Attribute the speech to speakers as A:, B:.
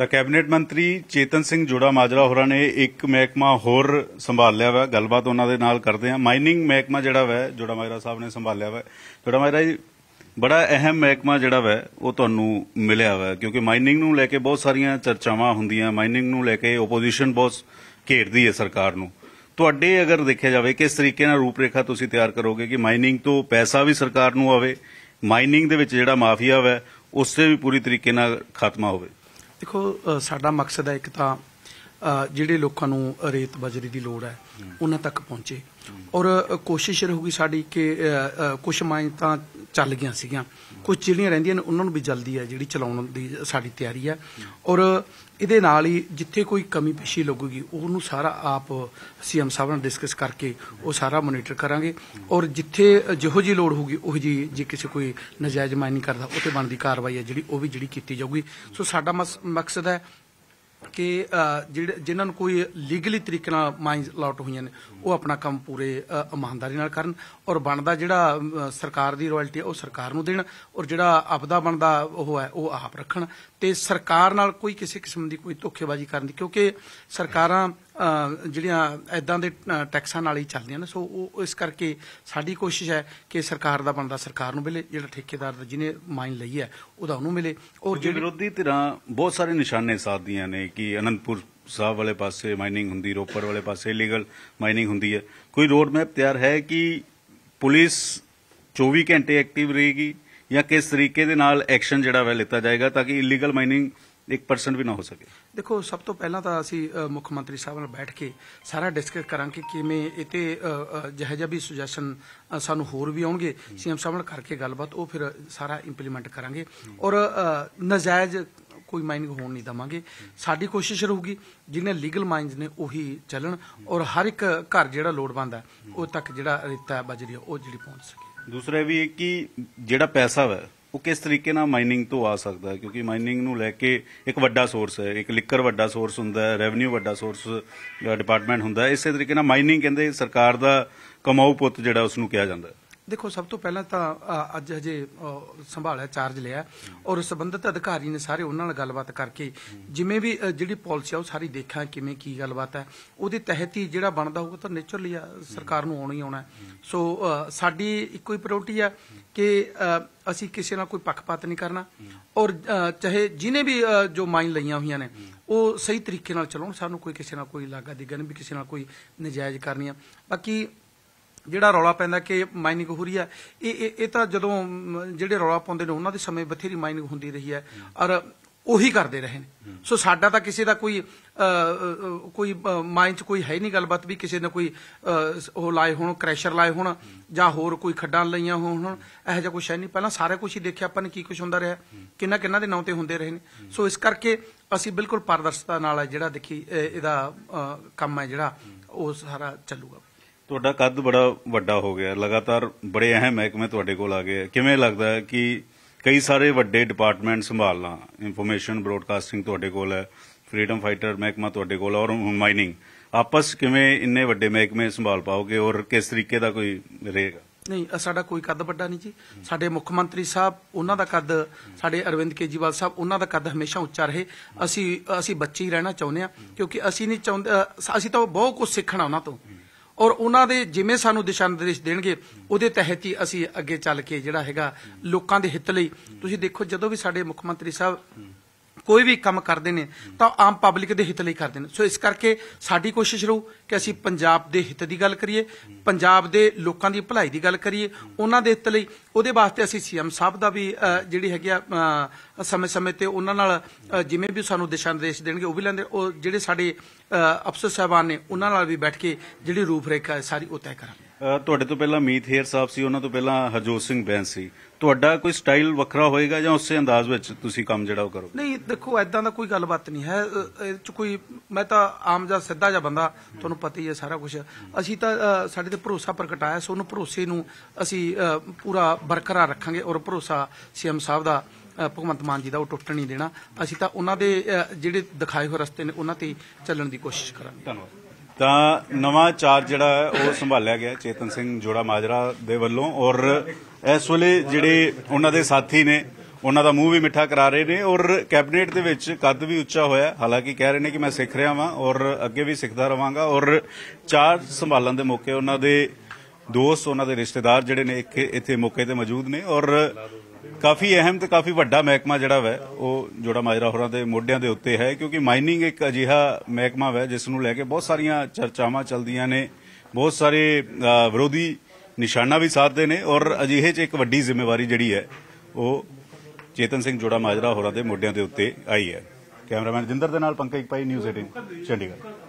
A: ਤਾਂ ਕੈਬਨਿਟ ਮੰਤਰੀ ਚੇਤਨ ਸਿੰਘ ਜੋੜਾ ਮਾਜਰਾ ਹੋਰਾਂ ਨੇ ਇੱਕ ਮਹਿਕਮਾ ਹੋਰ ਸੰਭਾਲ ਲਿਆ ਵਾ ਗੱਲਬਾਤ ਉਹਨਾਂ ਦੇ ਨਾਲ ਕਰਦੇ ਆ ਮਾਈਨਿੰਗ ਮਹਿਕਮਾ ਜਿਹੜਾ ਵਾ ਜੋੜਾ ਮਾਜਰਾ ਸਾਹਿਬ ਨੇ ਸੰਭਾਲ ਲਿਆ ਵਾ ਜੋੜਾ ਮਾਜਰਾ ਜੀ ਬੜਾ ਅਹਿਮ ਮਹਿਕਮਾ ਜਿਹੜਾ ਵਾ ਉਹ ਤੁਹਾਨੂੰ ਮਿਲਿਆ ਵਾ ਕਿਉਂਕਿ ਮਾਈਨਿੰਗ ਨੂੰ ਲੈ ਕੇ ਬਹੁਤ ਸਾਰੀਆਂ ਚਰਚਾਵਾਂ ਹੁੰਦੀਆਂ ਮਾਈਨਿੰਗ ਨੂੰ ਲੈ ਕੇ ਆਪੋਜੀਸ਼ਨ ਬਹੁਤ ਘੇਰਦੀ ਹੈ ਸਰਕਾਰ ਨੂੰ ਤੁਹਾਡੇ ਅਗਰ ਦੇਖਿਆ ਜਾਵੇ ਕਿਸ ਤਰੀਕੇ ਨਾਲ ਰੂਪਰੇਖਾ ਤੁਸੀਂ ਤਿਆਰ ਕਰੋਗੇ ਕਿ ਮਾਈਨਿੰਗ ਤੋਂ ਪੈਸਾ ਵੀ ਸਰਕਾਰ ਨੂੰ ਆਵੇ ਮਾਈਨਿੰਗ ਦੇ ਵਿੱਚ ਜਿਹੜਾ ਮਾਫੀਆ ਵਾ ਉਸ ਤੇ ਵੀ ਪੂਰੀ ਤਰੀਕੇ ਨਾਲ ਖਾਤਮਾ ਹੋਵੇ
B: ਦੇਖੋ ਸਾਡਾ ਮਕਸਦ ਹੈ ਇੱਕ ਤਾਂ ਜਿਹੜੇ ਲੋਕਾਂ ਨੂੰ ਰੇਤ ਬਜਰੀ ਦੀ ਲੋੜ ਹੈ ਉਹਨਾਂ ਤੱਕ ਪਹੁੰਚੇ ਔਰ ਕੋਸ਼ਿਸ਼ ਰਹੂਗੀ ਸਾਡੀ ਕਿ ਕੁਝ ਮਾਈ ਤਾਂ ਚੱਲ ਗਈਆਂ ਸੀਗੀਆਂ ਕੁਝ ਜਿਹੜੀਆਂ ਰਹਿੰਦੀਆਂ ਨੇ ਉਹਨਾਂ ਨੂੰ ਵੀ ਜਲਦੀ ਹੈ ਜਿਹੜੀ ਚਲਾਉਣ ਦੀ ਸਾਡੀ ਤਿਆਰੀ ਹੈ ਔਰ ਇਹਦੇ ਨਾਲ ਹੀ ਜਿੱਥੇ ਕੋਈ ਕਮੀ ਪੇਸ਼ੀ ਲੱਗੂਗੀ ਉਹਨੂੰ ਸਾਰਾ ਆਪ ਸੀਐਮ ਸਾਹਿਬ ਨਾਲ ਡਿਸਕਸ ਕਰਕੇ ਉਹ ਸਾਰਾ ਮੋਨੀਟਰ ਕਰਾਂਗੇ ਔਰ ਜਿੱਥੇ ਜਿਹੋ ਜੀ ਲੋੜ ਹੋਊਗੀ ਉਹ ਜੀ ਜੇ ਕਿਸੇ ਕੋਈ ਨਜਾਇਜ਼ ਮਾਈਨਿੰਗ ਕਰਦਾ ਉਹ ਤੇ ਬਣਦੀ ਕਾਰਵਾਈ ਹੈ ਜਿਹੜੀ ਉਹ ਵੀ ਜਿਹੜੀ ਕੀਤੀ ਜਾਊਗੀ ਸੋ ਸਾਡਾ ਮਕਸਦ ਹੈ ਕਿ ਜਿਹੜੇ ਜਿਨ੍ਹਾਂ ਨੂੰ ਕੋਈ ਲੀਗਲੀ ਤਰੀਕੇ ਨਾਲ ਮਾਈਨਸ ਲਾਟ ਹੋਈਆਂ ਨੇ ਉਹ ਆਪਣਾ ਕੰਮ ਪੂਰੇ ਇਮਾਨਦਾਰੀ ਨਾਲ ਕਰਨ ਔਰ ਬਣਦਾ ਜਿਹੜਾ ਸਰਕਾਰ ਦੀ ਰਾਇਲਟੀ ਉਹ ਸਰਕਾਰ ਨੂੰ ਦੇਣ ਔਰ ਜਿਹੜਾ ਆਪਦਾ ਬਣਦਾ ਉਹ ਹੈ ਉਹ ਆਪ ਰੱਖਣ ਤੇ ਸਰਕਾਰ ਨਾਲ ਕੋਈ ਕਿਸੇ ਕਿਸਮ ਦੀ ਕੋਈ ਧੋਖੇਬਾਜ਼ੀ ਕਰਨ ਦੀ ਕਿਉਂਕਿ ਸਰਕਾਰਾਂ ਜਿਹੜੀਆਂ ਐਦਾਂ ਦੇ ਟੈਕਸਾਂ ਨਾਲ ਹੀ ਚੱਲਦੀਆਂ ਨੇ ਸੋ ਉਹ ਇਸ ਕਰਕੇ ਸਾਡੀ ਕੋਸ਼ਿਸ਼ ਹੈ ਕਿ ਸਰਕਾਰ ਦਾ ਬੰਦਾ ਸਰਕਾਰ ਨੂੰ ਮਿਲੇ ਜਿਹੜਾ ਠੇਕੇਦਾਰ ਦਾ ਜਿਹਨੇ ਮਾਈਨ ਲਈ ਹੈ ਉਹਦਾ ਉਹਨੂੰ ਮਿਲੇ ਔਰ ਜਿਹੜੇ
A: ਵਿਰੋਧੀ ਧਿਰਾਂ ਬਹੁਤ ਸਾਰੇ ਨਿਸ਼ਾਨੇ ਸਾਧਦੀਆਂ ਨੇ ਕਿ ਅਨੰਦਪੁਰ ਸਾਹਿਬ ਵਾਲੇ ਪਾਸੇ ਮਾਈਨਿੰਗ ਹੁੰਦੀ ਰੋਪੜ ਵਾਲੇ ਪਾਸੇ ਇਲੀਗਲ ਮਾਈਨਿੰਗ ਹੁੰਦੀ ਹੈ ਕੋਈ ਰੋਡ ਮੈਪ ਤਿਆਰ ਹੈ ਕਿ ਪੁਲਿਸ 24 ਘੰਟੇ ਐਕਟਿਵ ਰਹੇਗੀ ਜਾਂ ਕਿਸ ਤਰੀਕੇ ਦੇ ਨਾਲ ਐਕਸ਼ਨ ਜਿਹੜਾ ਵੈ ਲਿੱਤਾ ਜਾਏਗਾ ਤਾਂ ਕਿ ਇਲੀਗਲ ਮਾਈਨਿੰਗ 1% ਵੀ ਨਾ ਹੋ ਸਕੇ
B: ਦੇਖੋ ਸਭ ਤੋਂ ਪਹਿਲਾਂ ਤਾਂ ਅਸੀਂ ਮੁੱਖ ਮੰਤਰੀ ਸਾਹਿਬ ਨਾਲ ਬੈਠ ਕੇ ਸਾਰਾ ਡਿਸਕਸ ਕਰਾਂਗੇ ਕਿ ਕਿਵੇਂ ਇਤੇ ਜਿਹੇ ਜਿਹਾ ਵੀ ਸੁਜੈਸ਼ਨ ਸਾਨੂੰ ਹੋਰ ਵੀ ਆਉਣਗੇ ਸੀਐਮ ਸਾਹਿਬ ਨਾਲ ਕਰਕੇ ਗੱਲਬਾਤ ਉਹ ਫਿਰ ਸਾਰਾ ਇੰਪਲੀਮੈਂਟ ਕਰਾਂਗੇ ਔਰ ਨਜਾਇਜ਼ ਕੋਈ ਮਾਈਨਿੰਗ ਹੋਣ ਨਹੀਂ ਦਵਾਂਗੇ ਸਾਡੀ ਕੋਸ਼ਿਸ਼ ਰਹੂਗੀ ਜਿਹਨੇ ਲੀਗਲ ਮਾਈਨਸ ਨੇ ਉਹੀ ਚੱਲਣ ਔਰ ਹਰ ਇੱਕ ਘਰ ਜਿਹੜਾ ਲੋੜਵੰਦ ਹੈ ਉਹ ਤੱਕ ਜਿਹੜਾ ਰੇਤਾ ਬਜਰੀ ਉਹ ਜਿਹੜੀ ਪਹੁੰਚ ਸਕੇ
A: ਦੂਸਰਾ ਵੀ ਕਿ ਜਿਹੜਾ ਪੈਸਾ ਹੈ ਉਹ ਕਿਸ ਤਰੀਕੇ ਨਾਲ ਮਾਈਨਿੰਗ ਤੋਂ ਆ ਸਕਦਾ ਕਿਉਂਕਿ ਮਾਈਨਿੰਗ ਨੂੰ ਲੈ ਕੇ ਇੱਕ ਵੱਡਾ ਸੋਰਸ ਹੈ ਇੱਕ ਲਿਕਰ ਵੱਡਾ ਸੋਰਸ ਹੁੰਦਾ ਹੈ ਰੈਵਨਿਊ ਵੱਡਾ ਸੋਰਸ ਡਿਪਾਰਟਮੈਂਟ ਹੁੰਦਾ ਹੈ ਇਸੇ ਤਰੀਕੇ ਨਾਲ ਮਾਈਨਿੰਗ ਕਹਿੰਦੇ ਸਰਕਾਰ ਦਾ ਕਮਾਊ ਪੁੱਤ ਜਿਹੜਾ ਉਸ ਨੂੰ ਕਿਹਾ ਜਾਂਦਾ ਹੈ
B: ਦੇਖੋ ਸਭ ਤੋਂ ਪਹਿਲਾਂ ਤਾਂ ਅੱਜ ਹਜੇ ਸੰਭਾਲਿਆ ਚਾਰਜ ਲਿਆ ਔਰ ਸਬੰਧਤ ਅਧਿਕਾਰੀ ਨੇ ਸਾਰੇ ਉਹਨਾਂ ਨਾਲ ਗੱਲਬਾਤ ਕਰਕੇ ਜਿਵੇਂ ਵੀ ਜਿਹੜੀ ਪਾਲਿਸੀ ਆ ਉਹ ਸਾਰੀ ਦੇਖਾਂ ਕਿਵੇਂ ਕੀ ਗੱਲਬਾਤ ਹੈ ਉਹਦੇ ਤਹਿਤ ਹੀ ਜਿਹੜਾ ਬਣਦਾ ਹੋਊਗਾ ਤਾਂ ਨੇਚਰਲੀ ਸਰਕਾਰ ਨੂੰ ਆਉਣਾ ਹੀ ਆਉਣਾ ਸੋ ਸਾਡੀ ਇੱਕੋ ਹੀ ਪ੍ਰਾਇੋਰਟੀ ਆ ਕਿ ਅਸੀਂ ਕਿਸੇ ਨਾਲ ਕੋਈ ਪੱਖਪਾਤ ਨਹੀਂ ਕਰਨਾ ਔਰ ਚਾਹੇ ਜਿਨੇ ਵੀ ਜੋ ਮਾਈਨ ਲਈਆਂ ਹੋਈਆਂ ਨੇ ਉਹ ਸਹੀ ਤਰੀਕੇ ਨਾਲ ਚਲਾਉਣ ਸਾਨੂੰ ਕੋਈ ਕਿਸੇ ਨਾਲ ਕੋਈ ਲਾਗਾ ਦੀ ਗਨ ਵੀ ਕਿਸੇ ਨਾਲ ਕੋਈ ਨਜਾਇਜ਼ ਕਰਨੀ ਆ ਬਾਕੀ ਜਿਹੜਾ ਰੌਲਾ ਪੈਂਦਾ ਕਿ ਮਾਈਨਿੰਗ ਹੋ ਰਹੀ ਹੈ ਇਹ ਇਹ ਤਾਂ ਜਦੋਂ ਜਿਹੜੇ ਰੌਲਾ ਪਾਉਂਦੇ ਨੇ ਉਹਨਾਂ ਦੇ ਸਮੇਂ ਬਥੇਰੀ ਮਾਈਨਿੰਗ ਹੁੰਦੀ ਰਹੀ ਹੈ ਔਰ ਉਹੀ ਕਰਦੇ ਰਹੇ ਨੇ ਸੋ ਸਾਡਾ ਤਾਂ ਕਿਸੇ ਦਾ ਕੋਈ ਕੋਈ ਮਾਈਨ 'ਚ ਕੋਈ ਹੈ ਨਹੀਂ ਗੱਲਬਾਤ ਵੀ ਕਿਸੇ ਨੇ ਕੋਈ ਉਹ ਲਾਏ ਹੋਣ ਕ੍ਰੈਸ਼ਰ ਲਾਏ ਹੋਣ ਜਾਂ ਹੋਰ ਕੋਈ ਖੱਡਾਂ ਲਈਆਂ ਹੋਣ ਇਹੋ ਜਿਹਾ ਕੁਝ ਹੈ ਨਹੀਂ ਪਹਿਲਾਂ ਸਾਰਾ ਕੁਝ ਹੀ ਦੇਖਿਆ ਆਪਾਂ ਨੇ ਕੀ ਕੁਝ ਹੁੰਦਾ ਰਿਹਾ ਕਿੰਨਾ ਕਿੰਨਾ ਦੇ ਨਾਂ ਤੇ ਹੁੰਦੇ ਰਹੇ ਨੇ ਸੋ ਇਸ ਕਰਕੇ ਅਸੀਂ ਬਿਲਕੁਲ ਪਾਰਦਰਸ਼ਤਾ ਨਾਲ ਜਿਹੜਾ ਦੇਖੀ ਇਹਦਾ ਕੰਮ ਹੈ ਜਿਹੜਾ ਉਹ ਸਾਰਾ ਚੱਲੂਗਾ
A: ਤੁਹਾਡਾ ਕੱਦ ਬੜਾ ਵੱਡਾ ਹੋ ਗਿਆ ਲਗਾਤਾਰ ਬੜੇ ਅਹਿਮ ਮਹਿਕਮੇ ਤੁਹਾਡੇ ਕੋਲ ਆ ਗਏ ਕਿਵੇਂ ਲੱਗਦਾ ਹੈ ਕਿ ਕਈ ਸਾਰੇ ਵੱਡੇ ਡਿਪਾਰਟਮੈਂਟ ਸੰਭਾਲਣਾ ਇਨਫੋਰਮੇਸ਼ਨ ਬ੍ਰੋਡਕਾਸਟਿੰਗ ਤੁਹਾਡੇ ਕੋਲ ਹੈ ਫਰੀडम ਫਾਈਟਰ ਮਹਿਕਮਾ ਤੁਹਾਡੇ ਕੋਲ ਔਰ ਮਾਈਨਿੰਗ ਆਪਸ ਕਿਵੇਂ ਇੰਨੇ ਵੱਡੇ ਮਹਿਕਮੇ ਸੰਭਾਲ ਪਾਓਗੇ ਔਰ ਕਿਸ ਤਰੀਕੇ ਦਾ ਕੋਈ ਰਹੇਗਾ
B: ਨਹੀਂ ਸਾਡਾ ਕੋਈ ਕੱਦ ਵੱਡਾ ਨਹੀਂ ਜੀ ਸਾਡੇ ਮੁੱਖ ਮੰਤਰੀ ਸਾਹਿਬ ਉਹਨਾਂ ਦਾ ਕੱਦ ਸਾਡੇ ਅਰਵਿੰਦ ਕੇਜੀਵਾਲ ਸਾਹਿਬ ਉਹਨਾਂ ਦਾ ਕੱਦ ਹਮੇਸ਼ਾ ਉੱਚਾ ਰਹੇ ਅਸੀਂ ਅਸੀਂ ਬੱਚੇ ਹੀ ਰਹਿਣਾ ਚਾਹੁੰਦੇ ਆ ਕਿਉਂਕਿ ਅਸੀਂ ਨਹੀਂ ਚਾਹੁੰਦੇ ਅਸੀਂ ਤਾਂ ਬਹੁਤ ਕੁਝ ਸਿੱਖਣਾ ਉਹਨਾਂ ਤੋਂ ਔਰ ਉਹਨਾਂ ਦੇ ਜਿਵੇਂ ਸਾਨੂੰ ਦਿਸ਼ਾ ਨਿਰਦੇਸ਼ ਦੇਣਗੇ ਉਹਦੇ ਤਹਿਤ ਹੀ ਅਸੀਂ ਅੱਗੇ ਚੱਲ ਕੇ ਜਿਹੜਾ ਹੈਗਾ ਲੋਕਾਂ ਦੇ ਹਿੱਤ ਲਈ ਤੁਸੀਂ ਦੇਖੋ ਜਦੋਂ ਵੀ ਸਾਡੇ ਮੁੱਖ ਮੰਤਰੀ ਸਾਹਿਬ ਕੋਈ ਵੀ ਕੰਮ ਕਰਦੇ ਨੇ ਤਾਂ ਆਮ ਪਬਲਿਕ ਦੇ ਹਿੱਤ ਲਈ ਕਰਦੇ ਨੇ ਸੋ ਇਸ ਕਰਕੇ ਸਾਡੀ ਕੋਸ਼ਿਸ਼ ਰਹੂ ਕਿ ਅਸੀਂ ਪੰਜਾਬ ਦੇ ਹਿੱਤ ਦੀ ਗੱਲ ਕਰੀਏ ਪੰਜਾਬ ਦੇ ਲੋਕਾਂ ਦੀ ਭਲਾਈ ਦੀ ਗੱਲ ਕਰੀਏ ਉਹਨਾਂ ਦੇ ਹਿੱਤ ਲਈ ਉਹਦੇ ਵਾਸਤੇ ਅਸੀਂ ਸੀਐਮ ਸਾਹਿਬ ਦਾ ਵੀ ਜਿਹੜੀ ਹੈਗੀ ਆ ਸਮੇਂ-ਸਮੇਂ ਤੇ ਉਹਨਾਂ ਨਾਲ ਜਿਵੇਂ ਵੀ ਸਾਨੂੰ ਦਿਸ਼ਾ ਨਿਰਦੇਸ਼ ਦੇਣਗੇ ਉਹ ਵੀ ਲੈਂਦੇ ਉਹ ਜਿਹੜੇ ਸਾਡੇ ਅਫਸਰ ਸਾਹਿਬਾਨ ਨੇ ਉਹਨਾਂ ਨਾਲ ਵੀ ਬੈਠ ਕੇ ਜਿਹੜੀ ਰੂਪ ਰੇਖਾ ਹੈ ਸਾਰੀ ਉਹ ਤੈਅ ਕਰਾਂਗੇ
A: ਤੁਹਾਡੇ ਤੋਂ ਪਹਿਲਾਂ ਮੀਤ ਹੇਰ ਸਾਹਿਬ ਸੀ ਉਹਨਾਂ ਤੋਂ ਪਹਿਲਾਂ ਹਜੋਤ ਸਿੰਘ ਬੈਂਸ ਸੀ ਤੁਹਾਡਾ ਕੋਈ ਸਟਾਈਲ ਵੱਖਰਾ ਹੋਏਗਾ ਜਾਂ ਉਸੇ ਅੰਦਾਜ਼ ਵਿੱਚ ਤੁਸੀਂ ਕੰਮ ਜਿਹੜਾ ਉਹ ਕਰੋਗੇ
B: ਨਹੀਂ ਦੇਖੋ ਐਦਾਂ ਦਾ ਕੋਈ ਗੱਲਬਾਤ ਨਹੀਂ ਹੈ ਇਹ ਚ ਕੋਈ ਮੈਂ ਤਾਂ ਆਮ ਜਿਹਾ ਸਿੱਧਾ ਜਿਹਾ ਬੰਦਾ ਤੁਹਾਨੂੰ ਪਤਾ ਹੀ ਹੈ ਸਾਰਾ ਕੁਝ ਅਸੀਂ ਤਾਂ ਸਾਡੇ ਤੇ ਭਰੋਸਾ ਪ੍ਰਗਟਾਇਆ ਸੋ ਉਹਨੂੰ ਭਰੋਸੇ ਨੂੰ ਅਸੀਂ ਪੂਰਾ ਬਰਕਰਾਰ ਰੱਖਾਂਗੇ ਔਰ ਭਰੋਸਾ ਸੀਐਮ ਸਾਹਿਬ ਦਾ ਭਗਵੰਤ ਮਾਨ ਜੀ ਦਾ ਉਹ ਟੁੱਟ ਨਹੀਂ ਦੇਣਾ ਅਸੀਂ ਤਾਂ ਉਹਨਾਂ ਦੇ ਜਿਹੜੇ ਦਿਖਾਏ ਹੋਏ ਰਸਤੇ ਨੇ ਉਹਨਾਂ ਤੇ ਚੱਲਣ ਦੀ ਕੋਸ਼ਿਸ਼ ਕਰਾਂਗੇ ਧੰਨਵਾਦ
A: ਤਾਂ ਨਵਾਂ ਚਾਰ ਜਿਹੜਾ ਹੈ ਉਹ ਸੰਭਾਲਿਆ ਗਿਆ ਚੇਤਨ ਸਿੰਘ ਜੋੜਾ ਮਾਜਰਾ ਦੇ ਵੱਲੋਂ ਔਰ ਇਸ ਵੇਲੇ ਜਿਹੜੇ ਉਹਨਾਂ ਦੇ ਸਾਥੀ ਨੇ ਉਹਨਾਂ ਦਾ ਮੂੰਹ ਵੀ ਮਿੱਠਾ ਕਰਾ ਰਹੇ ਨੇ ਔਰ ਕੈਬਨਿਟ ਦੇ ਵਿੱਚ ਕੱਦ ਵੀ ਉੱਚਾ ਹੋਇਆ ਹਾਲਾਂਕਿ ਕਹਿ ਰਹੇ ਨੇ ਕਿ ਮੈਂ ਸਿੱਖ ਰਿਹਾ ਹਾਂ ਔਰ ਅੱਗੇ ਵੀ ਸਿੱਖਦਾ ਰਵਾਂਗਾ ਔਰ ਚਾਰ ਸੰਭਾਲਣ ਦੇ ਮੌਕੇ ਉਹਨਾਂ ਦੇ ਦੋਸਤ ਉਹਨਾਂ ਦੇ ਰਿਸ਼ਤੇਦਾਰ ਜਿਹੜੇ ਨੇ ਇੱਥੇ ਮੌਕੇ ਤੇ ਮੌਜੂਦ ਨੇ ਔਰ ਕਾਫੀ ਅਹਿਮ ਤੇ ਕਾਫੀ ਵੱਡਾ ਮਹਿਕਮਾ ਜਿਹੜਾ ਵੈ ਉਹ ਜੋੜਾ ਮਾਜਰਾ ਹੋਰਾਂ ਦੇ ਮੋਢਿਆਂ ਦੇ ਉੱਤੇ ਹੈ ਕਿਉਂਕਿ ਮਾਈਨਿੰਗ ਇੱਕ ਅਜਿਹਾ ਮਹਿਕਮਾ ਹੈ ਜਿਸ ਨੂੰ ਲੈ ਕੇ ਬਹੁਤ ਸਾਰੀਆਂ ਚਰਚਾਵਾਂ ਚੱਲਦੀਆਂ ਨੇ ਬਹੁਤ ਸਾਰੇ ਵਿਰੋਧੀ ਨਿਸ਼ਾਨਾ ਵੀ ਸਾਧਦੇ ਨੇ ਔਰ ਅਜਿਹੇ 'ਚ ਇੱਕ ਵੱਡੀ ਜ਼ਿੰਮੇਵਾਰੀ ਜਿਹੜੀ ਹੈ ਉਹ ਚੇਤਨ ਸਿੰਘ ਜੋੜਾ ਮਾਜਰਾ ਹੋਰਾਂ ਦੇ ਮੋਢਿਆਂ ਦੇ ਉੱਤੇ ਆਈ ਹੈ ਕੈਮਰਾਮੈਨ ਜਿੰਦਰ ਦੇ ਨਾਲ ਪੰਕਜ ਪਾਈ ਨਿਊਜ਼ 18 ਚੰਡੀਗੜ੍ਹ